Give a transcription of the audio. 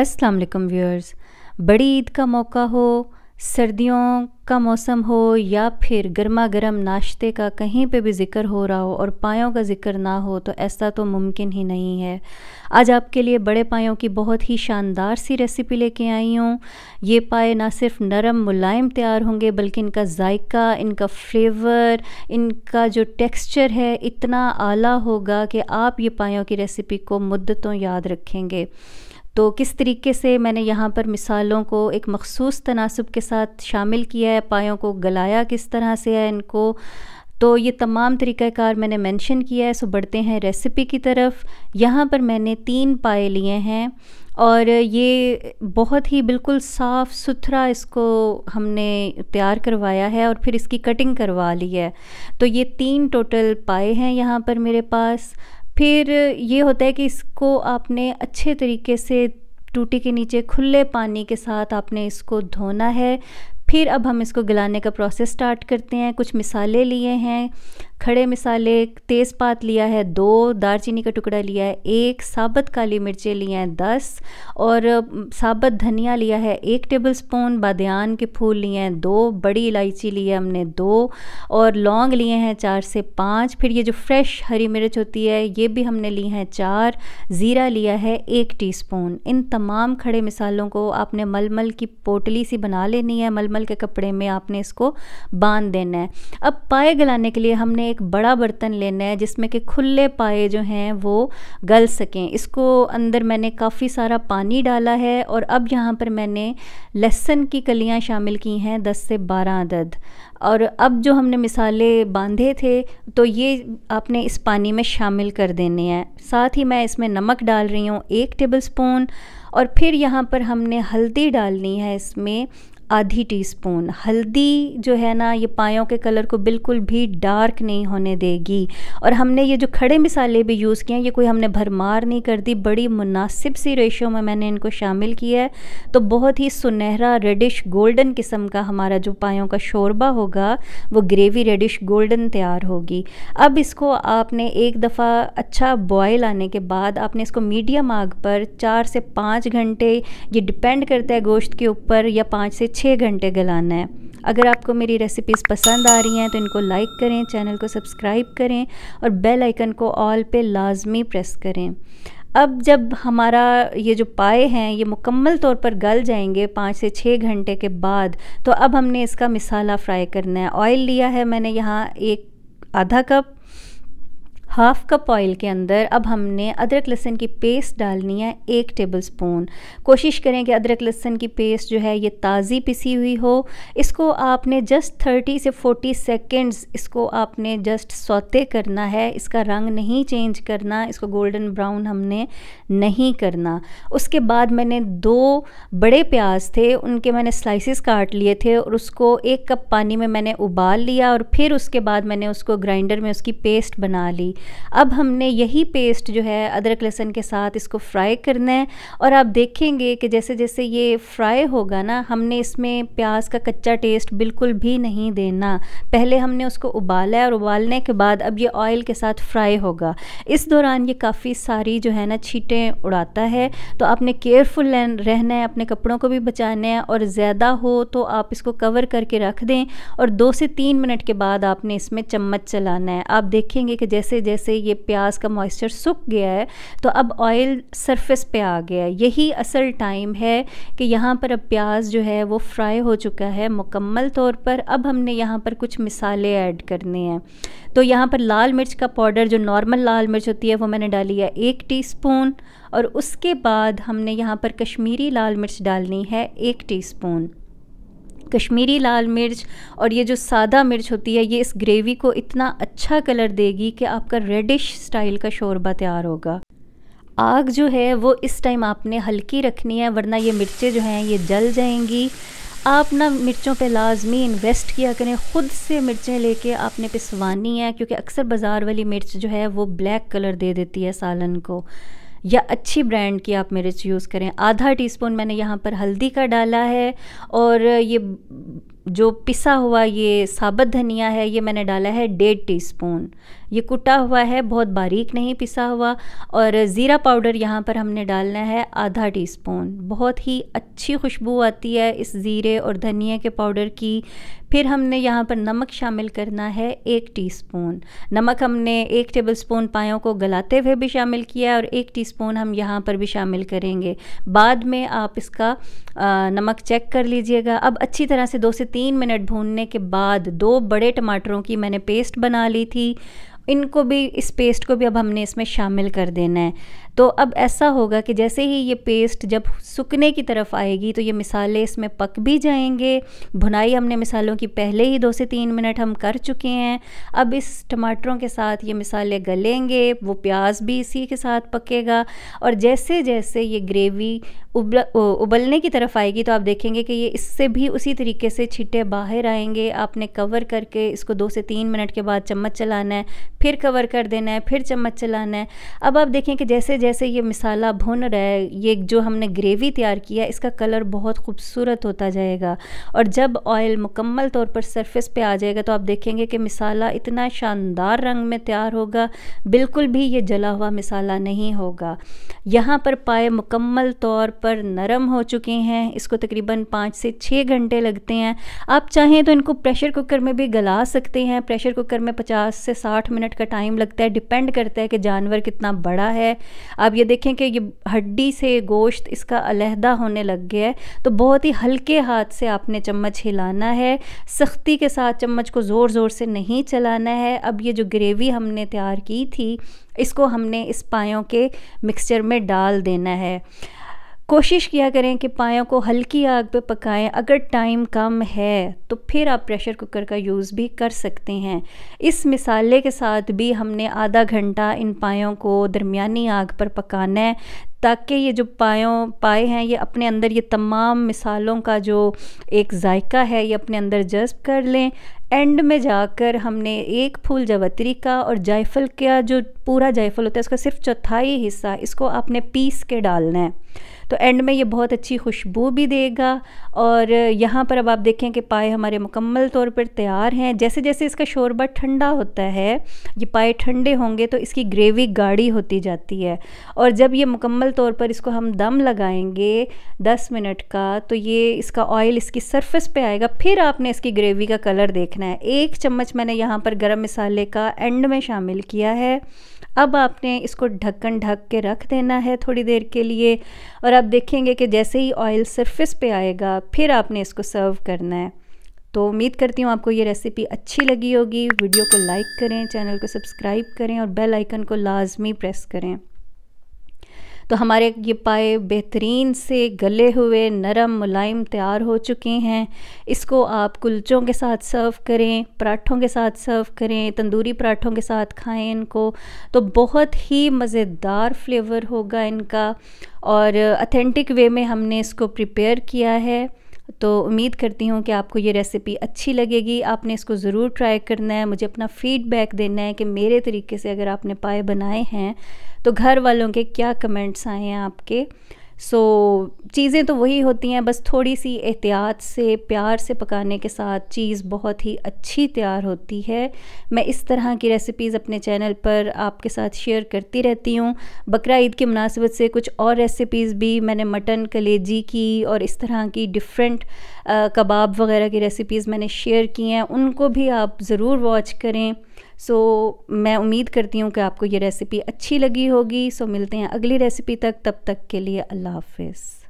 अस्सलाम वालेकुम व्यूअर्स बड़ी ईद का मौका हो सर्दियों का मौसम हो या फिर गर्मा गर्म नाश्ते का कहीं पे भी ज़िक्र हो रहा हो और पायों का ज़िक्र ना हो तो ऐसा तो मुमकिन ही नहीं है आज आपके लिए बड़े पायों की बहुत ही शानदार सी रेसिपी लेके आई हूँ ये पाए ना सिर्फ नरम मुलायम तैयार होंगे बल्कि इनका जायका इनका फ्लेवर इनका जो टेक्स्चर है इतना आला होगा कि आप ये पायों की रेसिपी को मुद्दतों याद रखेंगे तो किस तरीके से मैंने यहाँ पर मिसालों को एक मखसूस तनासब के साथ शामिल किया है पायों को गलाया किस तरह से है इनको तो ये तमाम तरीक़ाकार मैंने मेंशन किया है सो बढ़ते हैं रेसिपी की तरफ यहाँ पर मैंने तीन पाए लिए हैं और ये बहुत ही बिल्कुल साफ़ सुथरा इसको हमने तैयार करवाया है और फिर इसकी कटिंग करवा ली है तो ये तीन टोटल पाए हैं यहाँ पर मेरे पास फिर ये होता है कि इसको आपने अच्छे तरीके से टूटी के नीचे खुले पानी के साथ आपने इसको धोना है फिर अब हम इसको गलाने का प्रोसेस स्टार्ट करते हैं कुछ मिसाले लिए हैं खड़े मिसाले तेज़पात लिया है दो दारचीनी का टुकड़ा लिया है एक साबत काली मिर्चें लिए हैं दस और साबत धनिया लिया है एक टेबल स्पून बादयान के फूल लिए हैं दो बड़ी इलायची ली है हमने दो और लौंग लिए हैं चार से पाँच फिर ये जो फ्रेश हरी मिर्च होती है ये भी हमने ली हैं चार ज़ीरा लिया है एक टी इन तमाम खड़े मिसालों को आपने मलमल की पोटली सी बना लेनी है मलमल के कपड़े में आपने इसको बांध देना है अब पाए गलाने के लिए हमने एक बड़ा बर्तन लेना है जिसमें कि खुले पाए जो हैं वो गल सकें इसको अंदर मैंने काफ़ी सारा पानी डाला है और अब यहाँ पर मैंने लहसन की कलियाँ शामिल की हैं दस से बारह अदद और अब जो हमने मिसाले बांधे थे तो ये आपने इस पानी में शामिल कर देने हैं साथ ही मैं इसमें नमक डाल रही हूँ एक टेबल स्पून और फिर यहाँ पर हमने हल्दी डालनी है इसमें आधी टीस्पून हल्दी जो है ना ये पायों के कलर को बिल्कुल भी डार्क नहीं होने देगी और हमने ये जो खड़े मिसाले भी यूज़ किए हैं ये कोई हमने भरमार नहीं कर दी बड़ी मुनासिब सी रेशो में मैंने इनको शामिल किया है तो बहुत ही सुनहरा रेडिश गोल्डन किस्म का हमारा जो पायों का शोरबा होगा वो ग्रेवी रेडिश गोल्डन तैयार होगी अब इसको आपने एक दफ़ा अच्छा बॉयल आने के बाद आपने इसको मीडियम आग पर चार से पाँच घंटे ये डिपेंड करता है गोश्त के ऊपर या पाँच से छः घंटे गलाना है अगर आपको मेरी रेसिपीज़ पसंद आ रही हैं तो इनको लाइक करें चैनल को सब्सक्राइब करें और बेल आइकन को ऑल पे लाजमी प्रेस करें अब जब हमारा ये जो पाए हैं ये मुकम्मल तौर पर गल जाएंगे पाँच से छः घंटे के बाद तो अब हमने इसका मिसाला फ्राई करना है ऑयल लिया है मैंने यहाँ एक आधा कप हाफ़ कप ऑयल के अंदर अब हमने अदरक लहसन की पेस्ट डालनी है एक टेबल स्पून कोशिश करें कि अदरक लहसन की पेस्ट जो है ये ताज़ी पिसी हुई हो इसको आपने जस्ट थर्टी से फोर्टी सेकेंड्स इसको आपने जस्ट सौते करना है इसका रंग नहीं चेंज करना इसको गोल्डन ब्राउन हमने नहीं करना उसके बाद मैंने दो बड़े प्याज थे उनके मैंने स्लाइसिस काट लिए थे और उसको एक कप पानी में मैंने उबाल लिया और फिर उसके बाद मैंने उसको ग्राइंडर में उसकी पेस्ट बना ली अब हमने यही पेस्ट जो है अदरक लहसुन के साथ इसको फ्राई करना है और आप देखेंगे कि जैसे जैसे ये फ्राई होगा ना हमने इसमें प्याज का कच्चा टेस्ट बिल्कुल भी नहीं देना पहले हमने उसको उबाला है और उबालने के बाद अब ये ऑयल के साथ फ्राई होगा इस दौरान ये काफ़ी सारी जो है ना छीटें उड़ाता है तो आपने केयरफुल रहना है अपने कपड़ों को भी बचाना है और ज़्यादा हो तो आप इसको कवर करके रख दें और दो से तीन मिनट के बाद आपने इसमें चम्मच चलाना है आप देखेंगे कि जैसे जैसे वजह से ये प्याज का मॉइस्चर सूख गया है तो अब ऑयल सरफेस पे आ गया है यही असल टाइम है कि यहाँ पर अब प्याज जो है वो फ्राई हो चुका है मुकम्मल तौर पर अब हमने यहाँ पर कुछ मिसाले ऐड करने हैं तो यहाँ पर लाल मिर्च का पाउडर जो नॉर्मल लाल मिर्च होती है वो मैंने डाली है एक टी और उसके बाद हमने यहाँ पर कश्मीरी लाल मिर्च डालनी है एक टीस्पून कश्मीरी लाल मिर्च और ये जो सादा मिर्च होती है ये इस ग्रेवी को इतना अच्छा कलर देगी कि आपका रेडिश स्टाइल का शोरबा तैयार होगा आग जो है वो इस टाइम आपने हल्की रखनी है वरना ये मिर्चें जो हैं ये जल जाएंगी आप ना मिर्चों पे लाजमी इन्वेस्ट किया करें ख़ुद से मिर्चें लेके आपने पिसवानी है क्योंकि अक्सर बाज़ार वाली मिर्च जो है वो ब्लैक कलर दे देती है सालन को या अच्छी ब्रांड की आप मिर्च यूज़ करें आधा टीस्पून मैंने यहाँ पर हल्दी का डाला है और ये जो पिसा हुआ ये साबत धनिया है ये मैंने डाला है डेढ़ टीस्पून ये कुटा हुआ है बहुत बारीक नहीं पिसा हुआ और ज़ीरा पाउडर यहाँ पर हमने डालना है आधा टी स्पून बहुत ही अच्छी खुशबू आती है इस ज़ीरे और धनिया के पाउडर की फिर हमने यहाँ पर नमक शामिल करना है एक टीस्पून नमक हमने एक टेबल स्पून पायों को गलाते हुए भी शामिल किया और एक टीस्पून हम यहाँ पर भी शामिल करेंगे बाद में आप इसका आ, नमक चेक कर लीजिएगा अब अच्छी तरह से दो से तीन मिनट भूनने के बाद दो बड़े टमाटरों की मैंने पेस्ट बना ली थी इनको भी इस पेस्ट को भी अब हमने इसमें शामिल कर देना है तो अब ऐसा होगा कि जैसे ही ये पेस्ट जब सूखने की तरफ आएगी तो ये मिसाले इसमें पक भी जाएंगे भुनाई हमने मिसालों की पहले ही दो से तीन मिनट हम कर चुके हैं अब इस टमाटरों के साथ ये मिसाले गलेंगे वो प्याज भी इसी के साथ पकेगा और जैसे जैसे ये ग्रेवी उबल उबलने की तरफ आएगी तो आप देखेंगे कि ये इससे भी उसी तरीके से छिटे बाहर आएंगे आपने कवर करके इसको दो से तीन मिनट के बाद चम्मच चलाना है फिर कवर कर देना है फिर चम्मच चलाना है अब आप देखें कि जैसे जैसे ये मिसाला भुन रहा है ये जो हमने ग्रेवी तैयार किया इसका कलर बहुत खूबसूरत होता जाएगा और जब ऑयल मुकम्मल तौर पर सरफेस पे आ जाएगा तो आप देखेंगे कि मिसाला इतना शानदार रंग में तैयार होगा बिल्कुल भी ये जला हुआ मिसाला नहीं होगा यहाँ पर पाए मुकम्मल तौर पर नरम हो चुके हैं इसको तकरीबन पाँच से छः घंटे लगते हैं आप चाहें तो इनको प्रेशर कुकर में भी गला सकते हैं प्रेशर कुकर में पचास से साठ मिनट का टाइम लगता है डिपेंड करता है कि जानवर कितना बड़ा है आप ये देखें कि ये हड्डी से गोश्त इसका अलहदा होने लग गया है तो बहुत ही हल्के हाथ से आपने चम्मच हिलाना है सख्ती के साथ चम्मच को ज़ोर ज़ोर से नहीं चलाना है अब ये जो ग्रेवी हमने तैयार की थी इसको हमने इस पायों के मिक्सचर में डाल देना है कोशिश किया करें कि पायों को हल्की आग पे पकाएं अगर टाइम कम है तो फिर आप प्रेशर कुकर का यूज़ भी कर सकते हैं इस मिसाले के साथ भी हमने आधा घंटा इन पायों को दरमिया आग पर पकाना है ताकि ये जो पायों पाए हैं ये अपने अंदर ये तमाम मिसालों का जो एक जायका है ये अपने अंदर जज्ब कर लें एंड में जाकर हमने एक फूल जवत्री का और जायफल का जो पूरा जायफल होता है उसका सिर्फ चौथाई हिस्सा इसको आपने पीस के डालना है तो एंड में ये बहुत अच्छी खुशबू भी देगा और यहाँ पर अब आप देखें कि पाए हमारे मुकम्मल तौर पर तैयार हैं जैसे जैसे इसका शोरबा ठंडा होता है ये पाए ठंडे होंगे तो इसकी ग्रेवी गाढ़ी होती जाती है और जब ये मुकम्मल तौर पर इसको हम दम लगाएंगे 10 मिनट का तो ये इसका ऑयल इसकी सरफेस पे आएगा फिर आपने इसकी ग्रेवी का कलर देखना रखना है एक चम्मच मैंने यहाँ पर गरम मसाले का एंड में शामिल किया है अब आपने इसको ढक्कन ढक के रख देना है थोड़ी देर के लिए और आप देखेंगे कि जैसे ही ऑयल सरफेस पे आएगा फिर आपने इसको सर्व करना है तो उम्मीद करती हूँ आपको ये रेसिपी अच्छी लगी होगी वीडियो को लाइक करें चैनल को सब्सक्राइब करें और बेल आइकन को लाजमी प्रेस करें तो हमारे ये पाए बेहतरीन से गले हुए नरम मुलायम तैयार हो चुके हैं इसको आप कुलचों के साथ सर्व करें पराठों के साथ सर्व करें तंदूरी पराठों के साथ खाएं इनको तो बहुत ही मज़ेदार फ्लेवर होगा इनका और अथेंटिक वे में हमने इसको प्रिपेयर किया है तो उम्मीद करती हूँ कि आपको ये रेसिपी अच्छी लगेगी आपने इसको ज़रूर ट्राई करना है मुझे अपना फ़ीडबैक देना है कि मेरे तरीके से अगर आपने पाए बनाए हैं तो घर वालों के क्या कमेंट्स आए हैं आपके सो so, चीज़ें तो वही होती हैं बस थोड़ी सी एहतियात से प्यार से पकाने के साथ चीज़ बहुत ही अच्छी तैयार होती है मैं इस तरह की रेसिपीज़ अपने चैनल पर आपके साथ शेयर करती रहती हूँ बकरा ईद की मुनासिबत से कुछ और रेसिपीज़ भी मैंने मटन कलेजी की और इस तरह की डिफरेंट कबाब वगैरह की रेसिपीज़ मैंने शेयर की हैं उनको भी आप ज़रूर वॉच करें सो मैं उम्मीद करती हूँ कि आपको ये रेसिपी अच्छी लगी होगी सो मिलते हैं अगली रेसिपी तक तब तक के लिए अल्लाह हाफिज़